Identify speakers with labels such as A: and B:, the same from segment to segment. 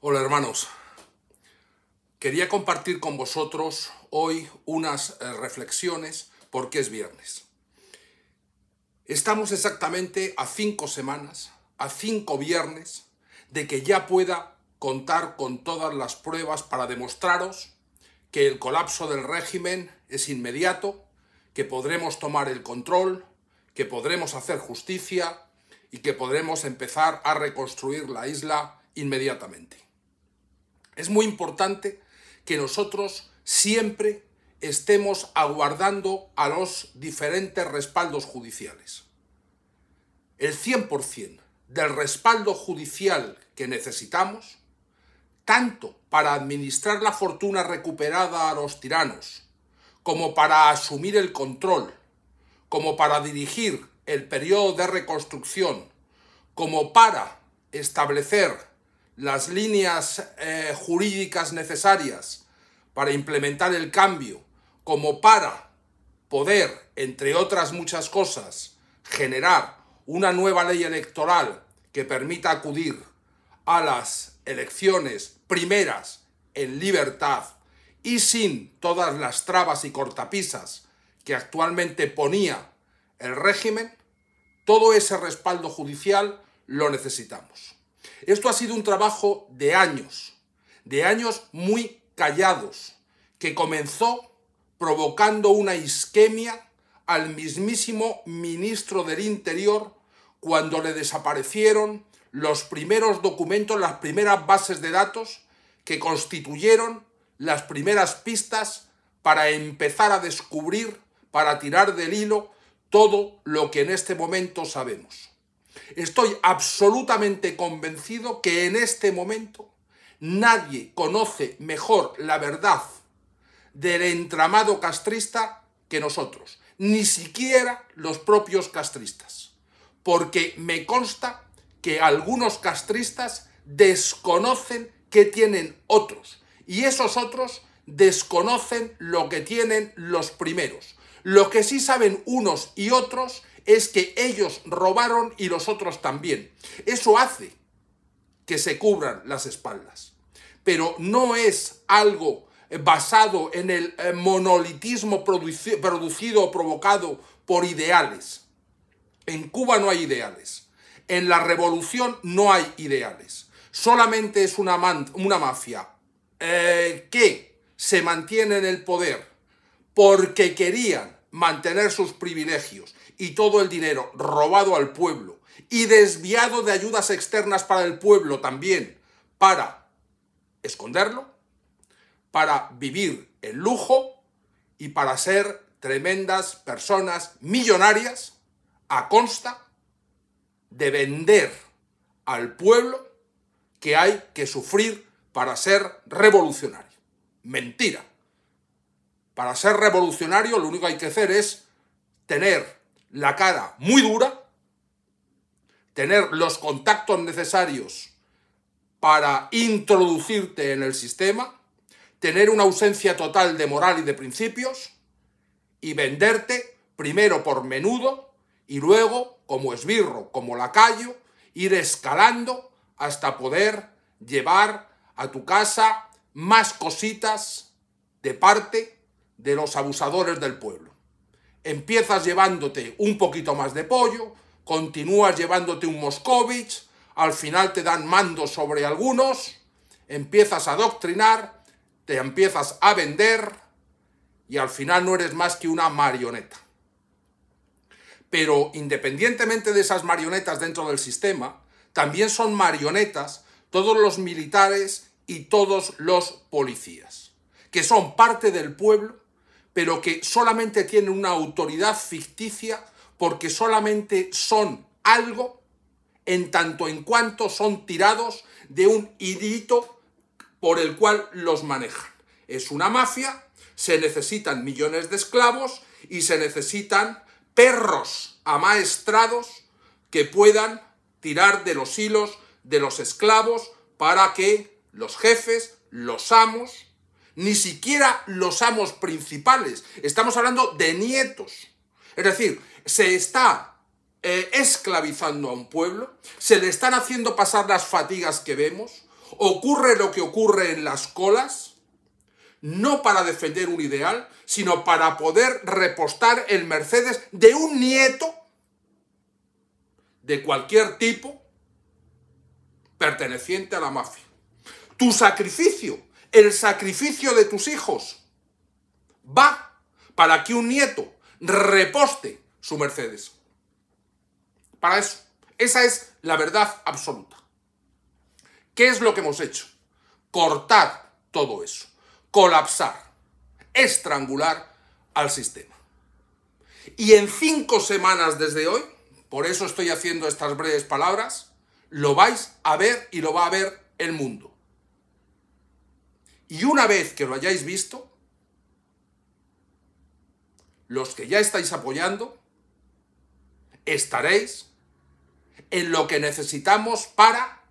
A: Hola hermanos, quería compartir con vosotros hoy unas eh, reflexiones porque es viernes. Estamos exactamente a cinco semanas, a cinco viernes, de que ya pueda contar con todas las pruebas para demostraros que el colapso del régimen es inmediato, que podremos tomar el control, que podremos hacer justicia y que podremos empezar a reconstruir la isla inmediatamente. Es muy importante que nosotros siempre estemos aguardando a los diferentes respaldos judiciales. El 100% del respaldo judicial que necesitamos, tanto para administrar la fortuna recuperada a los tiranos, como para asumir el control, como para dirigir el periodo de reconstrucción, como para establecer las líneas eh, jurídicas necesarias para implementar el cambio, como para poder, entre otras muchas cosas, generar una nueva ley electoral que permita acudir a las elecciones primeras en libertad y sin todas las trabas y cortapisas que actualmente ponía el régimen, todo ese respaldo judicial lo necesitamos. Esto ha sido un trabajo de años, de años muy callados, que comenzó provocando una isquemia al mismísimo ministro del Interior cuando le desaparecieron los primeros documentos, las primeras bases de datos que constituyeron las primeras pistas para empezar a descubrir, para tirar del hilo todo lo que en este momento sabemos. Estoy absolutamente convencido que en este momento nadie conoce mejor la verdad del entramado castrista que nosotros, ni siquiera los propios castristas, porque me consta que algunos castristas desconocen que tienen otros y esos otros desconocen lo que tienen los primeros. Lo que sí saben unos y otros es que ellos robaron y los otros también. Eso hace que se cubran las espaldas. Pero no es algo eh, basado en el eh, monolitismo producido o provocado por ideales. En Cuba no hay ideales. En la revolución no hay ideales. Solamente es una, una mafia eh, que se mantiene en el poder porque querían mantener sus privilegios y todo el dinero robado al pueblo y desviado de ayudas externas para el pueblo también, para esconderlo, para vivir el lujo y para ser tremendas personas millonarias a consta de vender al pueblo que hay que sufrir para ser revolucionario. Mentira. Para ser revolucionario lo único que hay que hacer es tener la cara muy dura, tener los contactos necesarios para introducirte en el sistema, tener una ausencia total de moral y de principios y venderte primero por menudo y luego como esbirro, como lacayo, ir escalando hasta poder llevar a tu casa más cositas de parte de los abusadores del pueblo. Empiezas llevándote un poquito más de pollo, continúas llevándote un Moscovich, al final te dan mando sobre algunos, empiezas a doctrinar, te empiezas a vender y al final no eres más que una marioneta. Pero independientemente de esas marionetas dentro del sistema, también son marionetas todos los militares y todos los policías, que son parte del pueblo pero que solamente tienen una autoridad ficticia porque solamente son algo en tanto en cuanto son tirados de un hilito por el cual los manejan. Es una mafia, se necesitan millones de esclavos y se necesitan perros amaestrados que puedan tirar de los hilos de los esclavos para que los jefes, los amos, ni siquiera los amos principales. Estamos hablando de nietos. Es decir, se está eh, esclavizando a un pueblo, se le están haciendo pasar las fatigas que vemos, ocurre lo que ocurre en las colas, no para defender un ideal, sino para poder repostar el Mercedes de un nieto de cualquier tipo perteneciente a la mafia. Tu sacrificio el sacrificio de tus hijos va para que un nieto reposte su Mercedes. Para eso. Esa es la verdad absoluta. ¿Qué es lo que hemos hecho? Cortar todo eso. Colapsar. Estrangular al sistema. Y en cinco semanas desde hoy, por eso estoy haciendo estas breves palabras, lo vais a ver y lo va a ver el mundo. Y una vez que lo hayáis visto, los que ya estáis apoyando, estaréis en lo que necesitamos para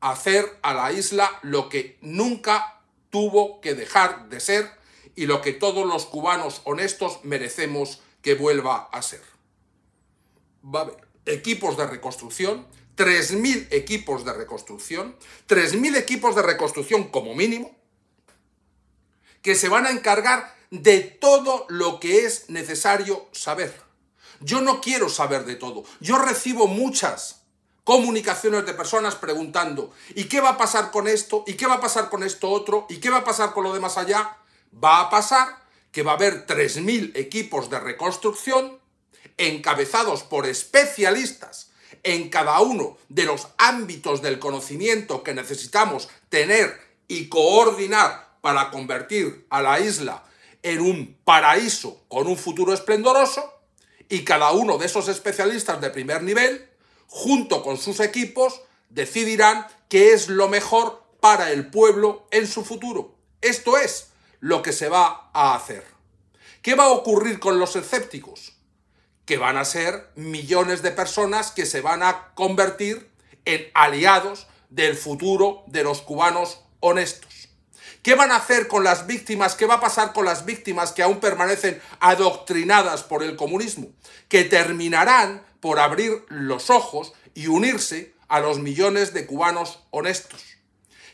A: hacer a la isla lo que nunca tuvo que dejar de ser y lo que todos los cubanos honestos merecemos que vuelva a ser. Va a haber equipos de reconstrucción, 3.000 equipos de reconstrucción, 3.000 equipos de reconstrucción como mínimo, que se van a encargar de todo lo que es necesario saber. Yo no quiero saber de todo. Yo recibo muchas comunicaciones de personas preguntando, ¿y qué va a pasar con esto? ¿Y qué va a pasar con esto otro? ¿Y qué va a pasar con lo demás allá? Va a pasar que va a haber 3.000 equipos de reconstrucción encabezados por especialistas en cada uno de los ámbitos del conocimiento que necesitamos tener y coordinar para convertir a la isla en un paraíso con un futuro esplendoroso, y cada uno de esos especialistas de primer nivel, junto con sus equipos, decidirán qué es lo mejor para el pueblo en su futuro. Esto es lo que se va a hacer. ¿Qué va a ocurrir con los escépticos? que van a ser millones de personas que se van a convertir en aliados del futuro de los cubanos honestos. ¿Qué van a hacer con las víctimas? ¿Qué va a pasar con las víctimas que aún permanecen adoctrinadas por el comunismo? Que terminarán por abrir los ojos y unirse a los millones de cubanos honestos.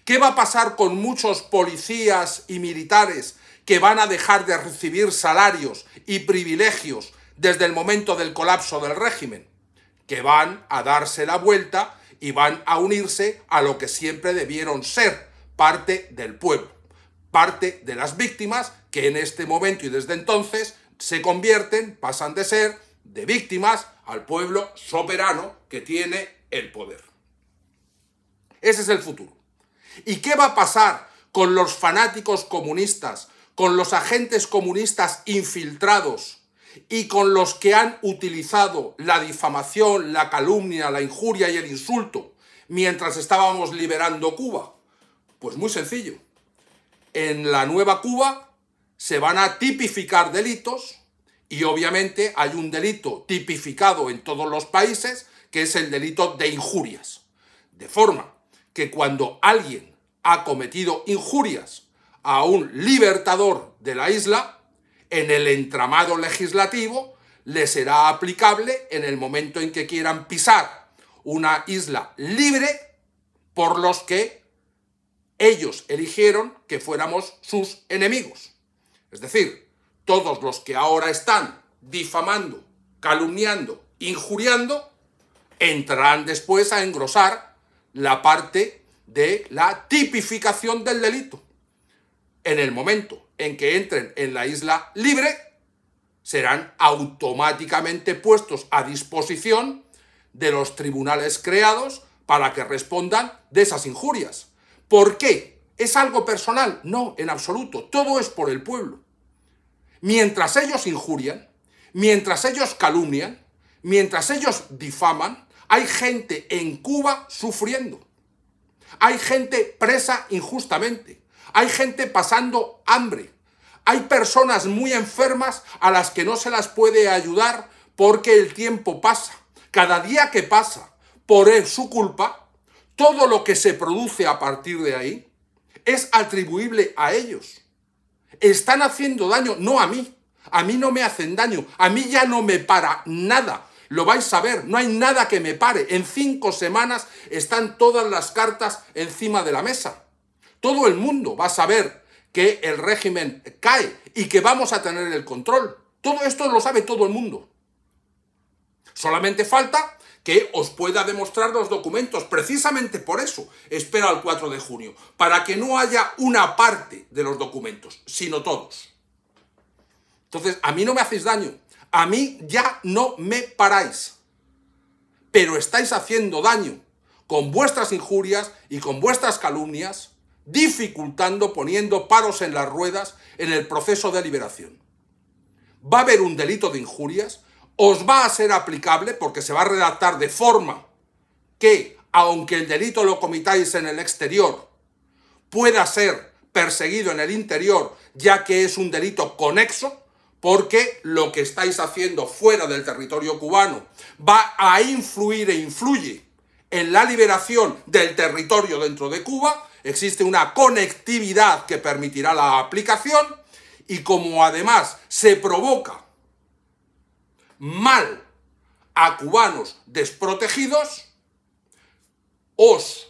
A: ¿Qué va a pasar con muchos policías y militares que van a dejar de recibir salarios y privilegios desde el momento del colapso del régimen, que van a darse la vuelta y van a unirse a lo que siempre debieron ser, parte del pueblo, parte de las víctimas que en este momento y desde entonces se convierten, pasan de ser de víctimas al pueblo soberano que tiene el poder. Ese es el futuro. ¿Y qué va a pasar con los fanáticos comunistas, con los agentes comunistas infiltrados y con los que han utilizado la difamación, la calumnia, la injuria y el insulto mientras estábamos liberando Cuba? Pues muy sencillo. En la nueva Cuba se van a tipificar delitos y obviamente hay un delito tipificado en todos los países que es el delito de injurias. De forma que cuando alguien ha cometido injurias a un libertador de la isla, en el entramado legislativo le será aplicable en el momento en que quieran pisar una isla libre por los que ellos eligieron que fuéramos sus enemigos. Es decir, todos los que ahora están difamando, calumniando, injuriando, entrarán después a engrosar la parte de la tipificación del delito en el momento en que entren en la isla libre, serán automáticamente puestos a disposición de los tribunales creados para que respondan de esas injurias. ¿Por qué? ¿Es algo personal? No, en absoluto. Todo es por el pueblo. Mientras ellos injurian, mientras ellos calumnian, mientras ellos difaman, hay gente en Cuba sufriendo. Hay gente presa injustamente. Hay gente pasando hambre. Hay personas muy enfermas a las que no se las puede ayudar porque el tiempo pasa. Cada día que pasa por su culpa, todo lo que se produce a partir de ahí es atribuible a ellos. Están haciendo daño, no a mí. A mí no me hacen daño. A mí ya no me para nada. Lo vais a ver, no hay nada que me pare. En cinco semanas están todas las cartas encima de la mesa. Todo el mundo va a saber que el régimen cae y que vamos a tener el control. Todo esto lo sabe todo el mundo. Solamente falta que os pueda demostrar los documentos. Precisamente por eso espero el 4 de junio, para que no haya una parte de los documentos, sino todos. Entonces, a mí no me hacéis daño, a mí ya no me paráis, pero estáis haciendo daño con vuestras injurias y con vuestras calumnias dificultando, poniendo paros en las ruedas en el proceso de liberación. Va a haber un delito de injurias, os va a ser aplicable porque se va a redactar de forma que, aunque el delito lo comitáis en el exterior, pueda ser perseguido en el interior, ya que es un delito conexo, porque lo que estáis haciendo fuera del territorio cubano va a influir e influye en la liberación del territorio dentro de Cuba existe una conectividad que permitirá la aplicación y como además se provoca mal a cubanos desprotegidos, os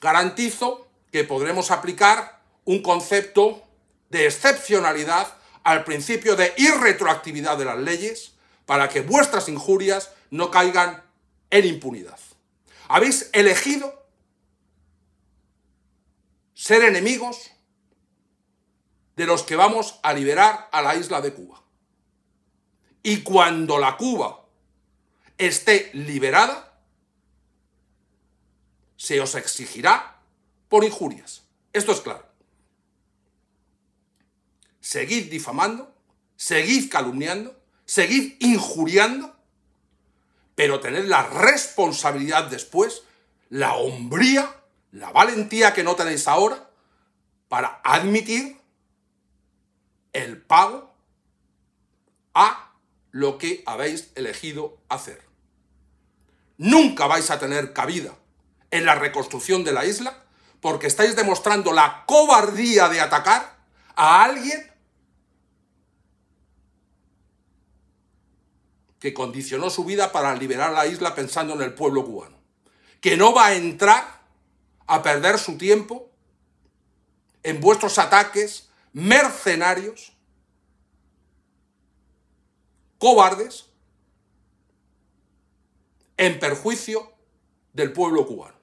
A: garantizo que podremos aplicar un concepto de excepcionalidad al principio de irretroactividad de las leyes para que vuestras injurias no caigan en impunidad. Habéis elegido ser enemigos de los que vamos a liberar a la isla de Cuba. Y cuando la Cuba esté liberada, se os exigirá por injurias. Esto es claro. Seguid difamando, seguid calumniando, seguid injuriando, pero tened la responsabilidad después, la hombría la valentía que no tenéis ahora para admitir el pago a lo que habéis elegido hacer. Nunca vais a tener cabida en la reconstrucción de la isla porque estáis demostrando la cobardía de atacar a alguien que condicionó su vida para liberar la isla pensando en el pueblo cubano, que no va a entrar a perder su tiempo en vuestros ataques mercenarios, cobardes, en perjuicio del pueblo cubano.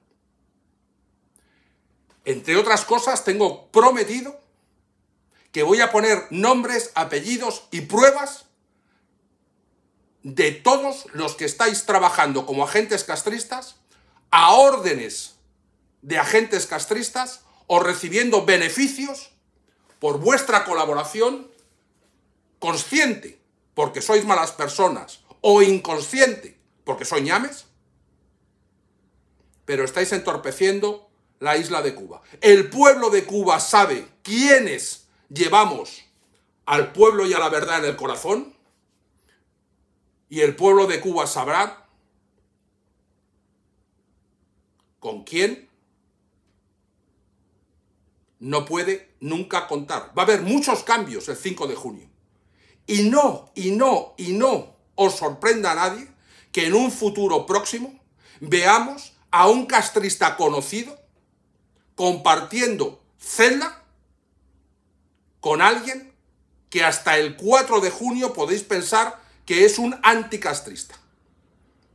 A: Entre otras cosas, tengo prometido que voy a poner nombres, apellidos y pruebas de todos los que estáis trabajando como agentes castristas a órdenes de agentes castristas o recibiendo beneficios por vuestra colaboración consciente, porque sois malas personas, o inconsciente, porque sois ñames? Pero estáis entorpeciendo la isla de Cuba. El pueblo de Cuba sabe quiénes llevamos al pueblo y a la verdad en el corazón. Y el pueblo de Cuba sabrá con quién no puede nunca contar. Va a haber muchos cambios el 5 de junio. Y no, y no, y no os sorprenda a nadie que en un futuro próximo veamos a un castrista conocido compartiendo celda con alguien que hasta el 4 de junio podéis pensar que es un anticastrista.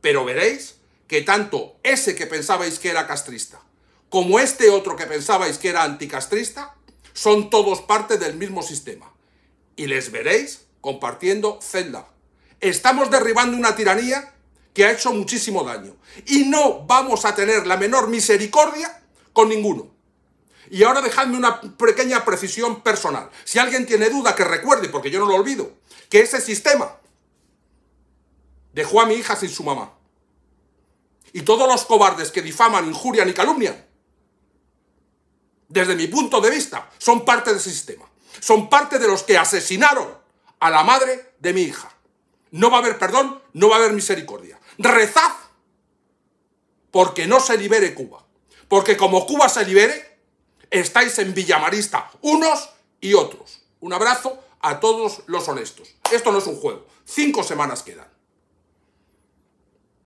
A: Pero veréis que tanto ese que pensabais que era castrista como este otro que pensabais que era anticastrista, son todos parte del mismo sistema. Y les veréis compartiendo celda. Estamos derribando una tiranía que ha hecho muchísimo daño. Y no vamos a tener la menor misericordia con ninguno. Y ahora dejadme una pequeña precisión personal. Si alguien tiene duda, que recuerde, porque yo no lo olvido, que ese sistema dejó a mi hija sin su mamá. Y todos los cobardes que difaman, injurian y calumnian desde mi punto de vista, son parte del sistema. Son parte de los que asesinaron a la madre de mi hija. No va a haber perdón, no va a haber misericordia. Rezad porque no se libere Cuba. Porque como Cuba se libere, estáis en Villamarista unos y otros. Un abrazo a todos los honestos. Esto no es un juego. Cinco semanas quedan.